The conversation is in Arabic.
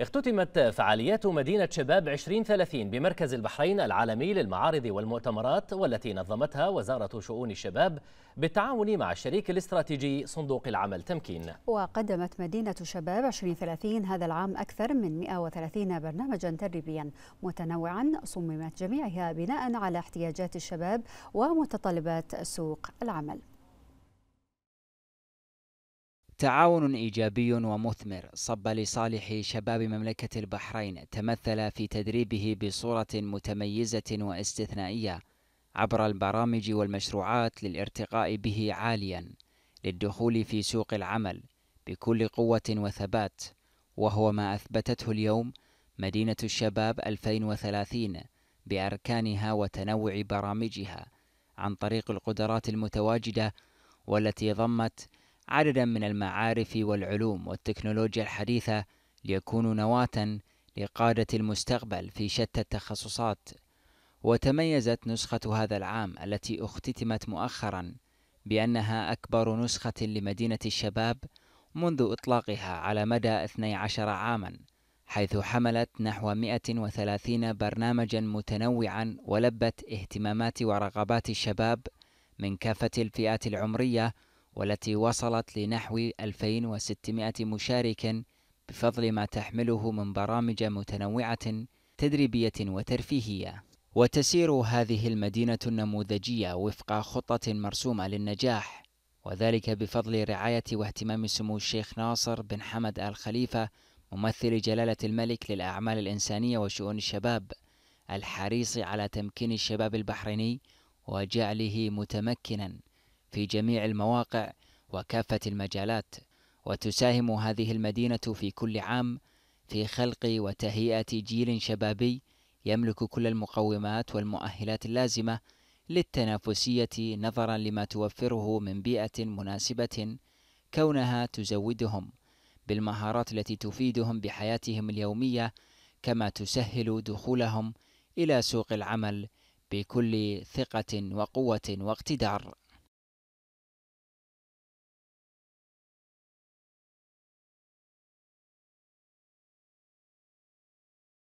اختتمت فعاليات مدينة شباب 2030 بمركز البحرين العالمي للمعارض والمؤتمرات والتي نظمتها وزارة شؤون الشباب بالتعاون مع الشريك الاستراتيجي صندوق العمل تمكين وقدمت مدينة شباب 2030 هذا العام أكثر من 130 برنامجا تدريبيا متنوعا صممت جميعها بناء على احتياجات الشباب ومتطلبات سوق العمل تعاون إيجابي ومثمر صب لصالح شباب مملكة البحرين تمثل في تدريبه بصورة متميزة واستثنائية عبر البرامج والمشروعات للارتقاء به عاليا للدخول في سوق العمل بكل قوة وثبات وهو ما أثبتته اليوم مدينة الشباب 2030 بأركانها وتنوع برامجها عن طريق القدرات المتواجدة والتي ضمت عددا من المعارف والعلوم والتكنولوجيا الحديثة ليكونوا نواة لقادة المستقبل في شتى التخصصات وتميزت نسخة هذا العام التي اختتمت مؤخرا بأنها أكبر نسخة لمدينة الشباب منذ إطلاقها على مدى 12 عاما حيث حملت نحو 130 برنامجا متنوعا ولبت اهتمامات ورغبات الشباب من كافة الفئات العمرية والتي وصلت لنحو 2600 مشارك بفضل ما تحمله من برامج متنوعة تدريبية وترفيهية وتسير هذه المدينة النموذجية وفق خطة مرسومة للنجاح وذلك بفضل رعاية واهتمام سمو الشيخ ناصر بن حمد آل خليفة ممثل جلالة الملك للأعمال الإنسانية وشؤون الشباب الحريص على تمكين الشباب البحريني وجعله متمكنا في جميع المواقع وكافة المجالات وتساهم هذه المدينة في كل عام في خلق وتهيئة جيل شبابي يملك كل المقومات والمؤهلات اللازمة للتنافسية نظرا لما توفره من بيئة مناسبة كونها تزودهم بالمهارات التي تفيدهم بحياتهم اليومية كما تسهل دخولهم إلى سوق العمل بكل ثقة وقوة واقتدار